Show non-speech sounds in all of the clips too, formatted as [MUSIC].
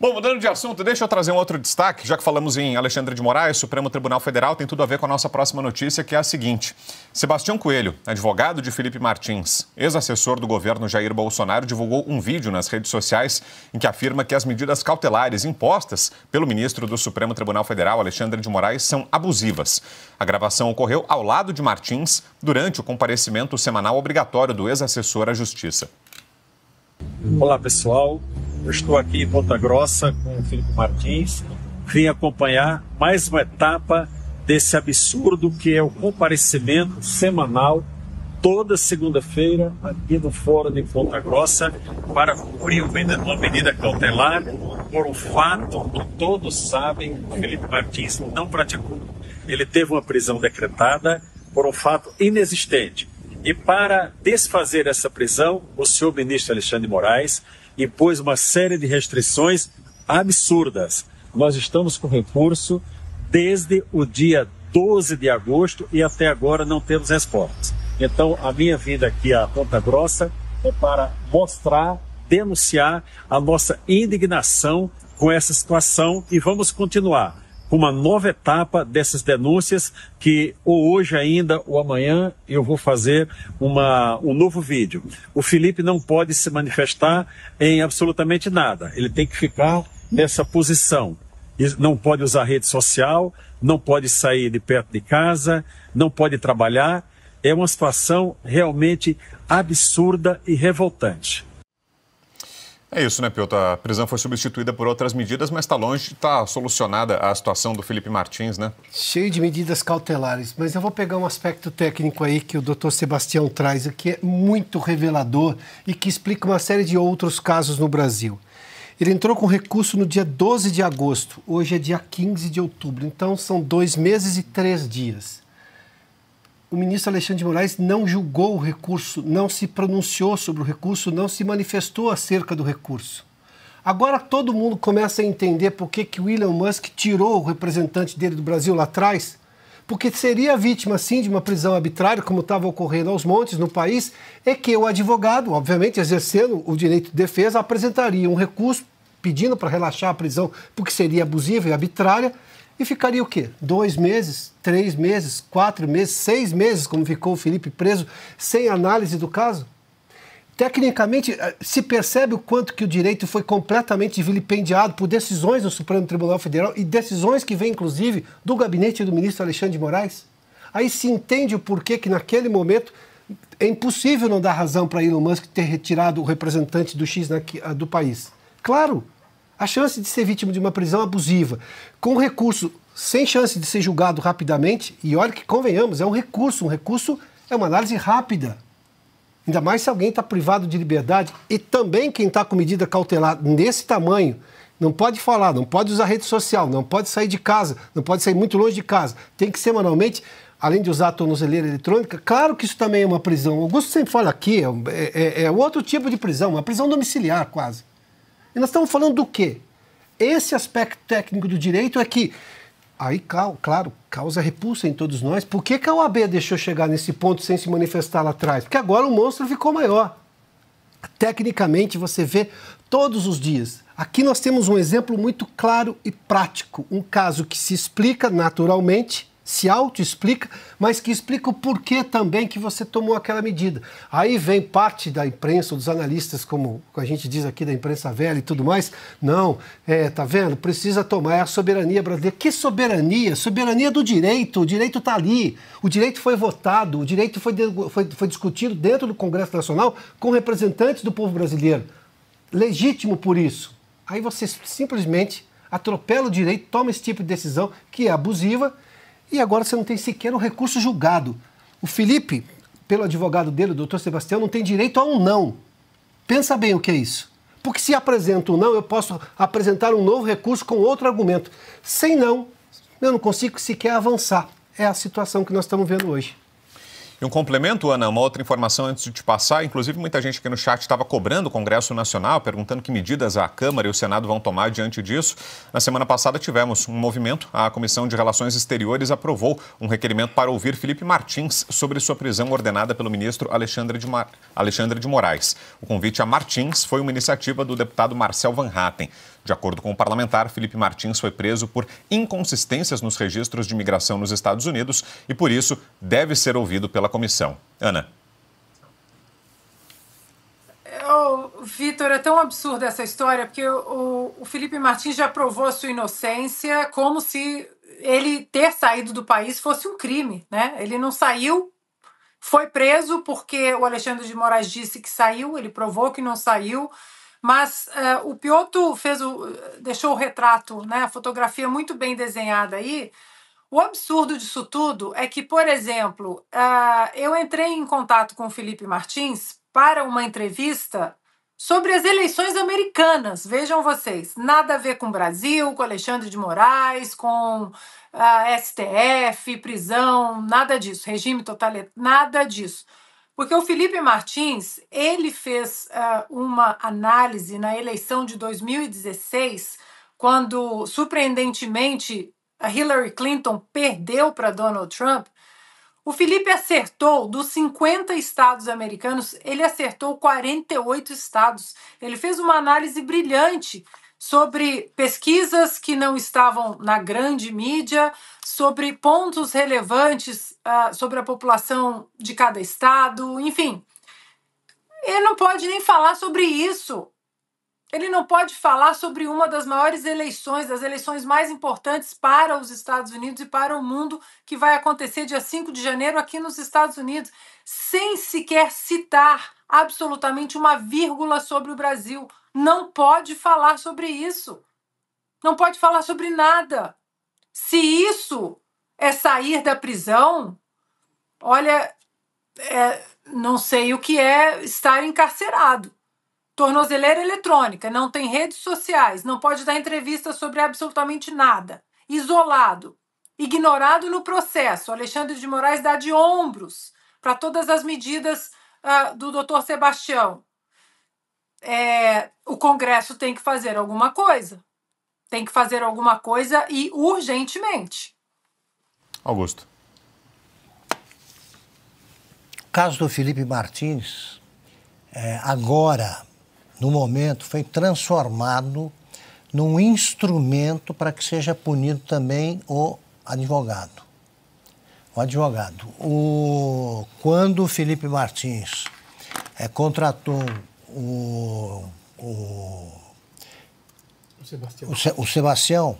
Bom, mudando de assunto, deixa eu trazer um outro destaque, já que falamos em Alexandre de Moraes, Supremo Tribunal Federal, tem tudo a ver com a nossa próxima notícia, que é a seguinte. Sebastião Coelho, advogado de Felipe Martins, ex-assessor do governo Jair Bolsonaro, divulgou um vídeo nas redes sociais em que afirma que as medidas cautelares impostas pelo ministro do Supremo Tribunal Federal, Alexandre de Moraes, são abusivas. A gravação ocorreu ao lado de Martins durante o comparecimento semanal obrigatório do ex-assessor à Justiça. Olá, pessoal. Eu estou aqui em Ponta Grossa com o Felipe Martins. Vim acompanhar mais uma etapa desse absurdo que é o comparecimento semanal toda segunda-feira aqui no Fórum de Ponta Grossa para cumprir uma medida cautelar por um fato que todos sabem que Felipe Martins não praticou. Ele teve uma prisão decretada por um fato inexistente. E para desfazer essa prisão, o senhor ministro Alexandre Moraes impôs uma série de restrições absurdas. Nós estamos com recurso desde o dia 12 de agosto e até agora não temos respostas. Então, a minha vinda aqui à Ponta Grossa é para mostrar, denunciar a nossa indignação com essa situação e vamos continuar uma nova etapa dessas denúncias que ou hoje ainda ou amanhã eu vou fazer uma, um novo vídeo. O Felipe não pode se manifestar em absolutamente nada. Ele tem que ficar nessa posição. Não pode usar rede social, não pode sair de perto de casa, não pode trabalhar. É uma situação realmente absurda e revoltante. É isso, né, Piotr? A prisão foi substituída por outras medidas, mas está longe de estar tá solucionada a situação do Felipe Martins, né? Cheio de medidas cautelares, mas eu vou pegar um aspecto técnico aí que o doutor Sebastião traz, que é muito revelador e que explica uma série de outros casos no Brasil. Ele entrou com recurso no dia 12 de agosto, hoje é dia 15 de outubro, então são dois meses e três dias o ministro Alexandre de Moraes não julgou o recurso, não se pronunciou sobre o recurso, não se manifestou acerca do recurso. Agora todo mundo começa a entender por que, que Elon Musk tirou o representante dele do Brasil lá atrás, porque seria vítima sim de uma prisão arbitrária, como estava ocorrendo aos montes no país, é que o advogado, obviamente exercendo o direito de defesa, apresentaria um recurso pedindo para relaxar a prisão, porque seria abusiva e arbitrária, e ficaria o quê? Dois meses, três meses, quatro meses, seis meses, como ficou o Felipe preso, sem análise do caso? Tecnicamente, eh, se percebe o quanto que o direito foi completamente vilipendiado por decisões do Supremo Tribunal Federal e decisões que vêm, inclusive, do gabinete do ministro Alexandre de Moraes? Aí se entende o porquê que, naquele momento, é impossível não dar razão para Elon Musk ter retirado o representante do X na, eh, do país. Claro, a chance de ser vítima de uma prisão abusiva com recurso sem chance de ser julgado rapidamente, e olha que convenhamos, é um recurso, um recurso é uma análise rápida. Ainda mais se alguém está privado de liberdade e também quem está com medida cautelar nesse tamanho, não pode falar, não pode usar rede social, não pode sair de casa, não pode sair muito longe de casa, tem que semanalmente, além de usar a tornozeleira eletrônica, claro que isso também é uma prisão. O Augusto sempre fala aqui, é, é, é, é outro tipo de prisão, uma prisão domiciliar quase. E nós estamos falando do quê? Esse aspecto técnico do direito é que, aí, claro, causa repulsa em todos nós. Por que, que a OAB deixou chegar nesse ponto sem se manifestar lá atrás? Porque agora o monstro ficou maior. Tecnicamente, você vê todos os dias. Aqui nós temos um exemplo muito claro e prático, um caso que se explica naturalmente se auto-explica, mas que explica o porquê também que você tomou aquela medida. Aí vem parte da imprensa, dos analistas, como a gente diz aqui da imprensa velha e tudo mais. Não, é, tá vendo? Precisa tomar é a soberania brasileira. Que soberania? Soberania do direito. O direito está ali. O direito foi votado, o direito foi, foi, foi discutido dentro do Congresso Nacional com representantes do povo brasileiro. Legítimo por isso. Aí você simplesmente atropela o direito, toma esse tipo de decisão que é abusiva e agora você não tem sequer um recurso julgado. O Felipe, pelo advogado dele, o doutor Sebastião, não tem direito a um não. Pensa bem o que é isso. Porque se apresento um não, eu posso apresentar um novo recurso com outro argumento. Sem não, eu não consigo sequer avançar. É a situação que nós estamos vendo hoje. E um complemento, Ana, uma outra informação antes de te passar. Inclusive, muita gente aqui no chat estava cobrando o Congresso Nacional, perguntando que medidas a Câmara e o Senado vão tomar diante disso. Na semana passada tivemos um movimento. A Comissão de Relações Exteriores aprovou um requerimento para ouvir Felipe Martins sobre sua prisão ordenada pelo ministro Alexandre de, Mar... Alexandre de Moraes. O convite a Martins foi uma iniciativa do deputado Marcel Van Hatten. De acordo com o parlamentar, Felipe Martins foi preso por inconsistências nos registros de imigração nos Estados Unidos e, por isso, deve ser ouvido pela comissão. Ana. Vitor, é tão absurda essa história, porque o, o Felipe Martins já provou a sua inocência como se ele ter saído do país fosse um crime, né? Ele não saiu, foi preso porque o Alexandre de Moraes disse que saiu, ele provou que não saiu. Mas uh, o Piotr fez o, deixou o retrato, né, a fotografia muito bem desenhada aí. O absurdo disso tudo é que, por exemplo, uh, eu entrei em contato com o Felipe Martins para uma entrevista sobre as eleições americanas. Vejam vocês, nada a ver com o Brasil, com Alexandre de Moraes, com a é, STF, prisão, nada disso, regime totalitário, nada disso. Porque o Felipe Martins, ele fez uh, uma análise na eleição de 2016, quando, surpreendentemente, a Hillary Clinton perdeu para Donald Trump. O Felipe acertou, dos 50 estados americanos, ele acertou 48 estados. Ele fez uma análise brilhante sobre pesquisas que não estavam na grande mídia, sobre pontos relevantes uh, sobre a população de cada estado, enfim. Ele não pode nem falar sobre isso. Ele não pode falar sobre uma das maiores eleições, das eleições mais importantes para os Estados Unidos e para o mundo, que vai acontecer dia 5 de janeiro aqui nos Estados Unidos, sem sequer citar absolutamente uma vírgula sobre o Brasil não pode falar sobre isso. Não pode falar sobre nada. Se isso é sair da prisão, olha, é, não sei o que é estar encarcerado. Tornozeleira eletrônica, não tem redes sociais, não pode dar entrevista sobre absolutamente nada. Isolado, ignorado no processo. Alexandre de Moraes dá de ombros para todas as medidas uh, do doutor Sebastião é, o Congresso tem que fazer alguma coisa. Tem que fazer alguma coisa e urgentemente. Augusto. O caso do Felipe Martins, é, agora, no momento, foi transformado num instrumento para que seja punido também o advogado. O advogado. O, quando o Felipe Martins é, contratou o, o, o, Sebastião. o, Sebastião,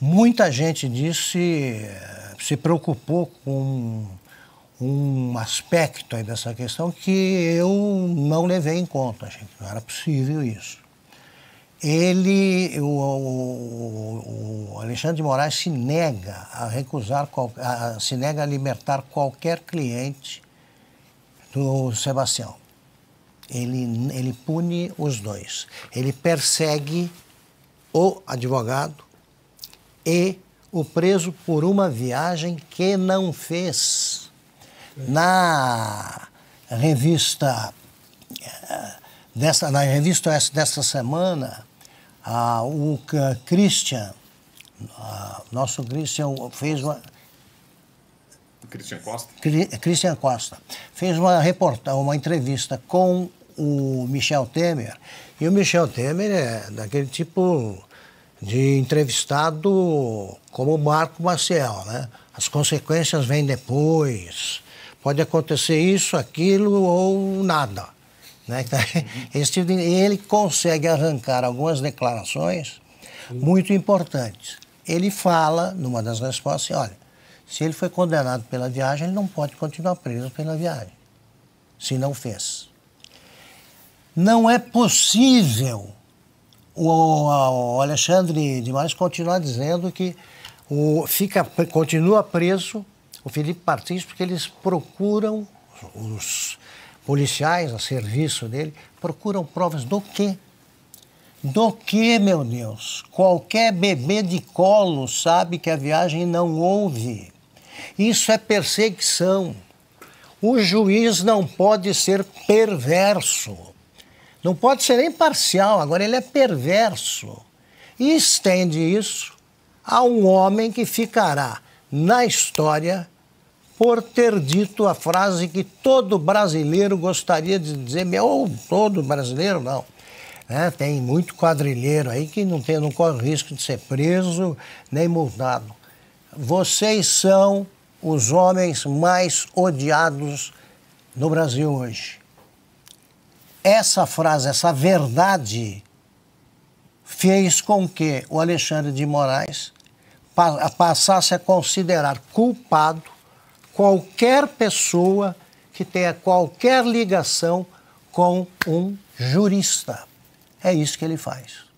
muita gente disse se, preocupou com um aspecto aí dessa questão que eu não levei em conta, gente. Não era possível isso. Ele, o, o, o Alexandre de Moraes se nega a recusar, a, se nega a libertar qualquer cliente do Sebastião ele, ele pune os dois. Ele persegue o advogado e o preso por uma viagem que não fez. Na revista eh, dessa, na revista desta semana, a o Christian, nosso Christian fez uma Christian Costa. Christian Costa fez uma reportagem, uma entrevista com o Michel Temer. E o Michel Temer é daquele tipo de entrevistado como o Marco Maciel, né? As consequências vêm depois. Pode acontecer isso, aquilo ou nada. Né? [LAUGHS] Esse tipo ele consegue arrancar algumas declarações muito importantes. Ele fala, numa das respostas, olha, se ele foi condenado pela viagem, ele não pode continuar preso pela viagem, se não fez. Não é possível o, Alexandre de Moraes continuar dizendo que o, fica, continua preso o Felipe Martins porque eles procuram, os policiais a serviço dele, procuram provas do quê? Do que, meu Deus? Qualquer bebê de colo sabe que a viagem não houve. Isso é perseguição. O juiz não pode ser perverso. Não pode ser nem parcial, agora ele é perverso. E estende isso a um homem que ficará na história por ter dito a frase que todo brasileiro gostaria de dizer, ou todo brasileiro não. Né? Tem muito quadrilheiro aí que não, tem, não corre o risco de ser preso nem multado. Vocês são os homens mais odiados no Brasil hoje essa frase, essa verdade, fez com que o Alexandre de Moraes passasse a considerar culpado qualquer pessoa que tenha qualquer ligação com um jurista. É isso que ele faz.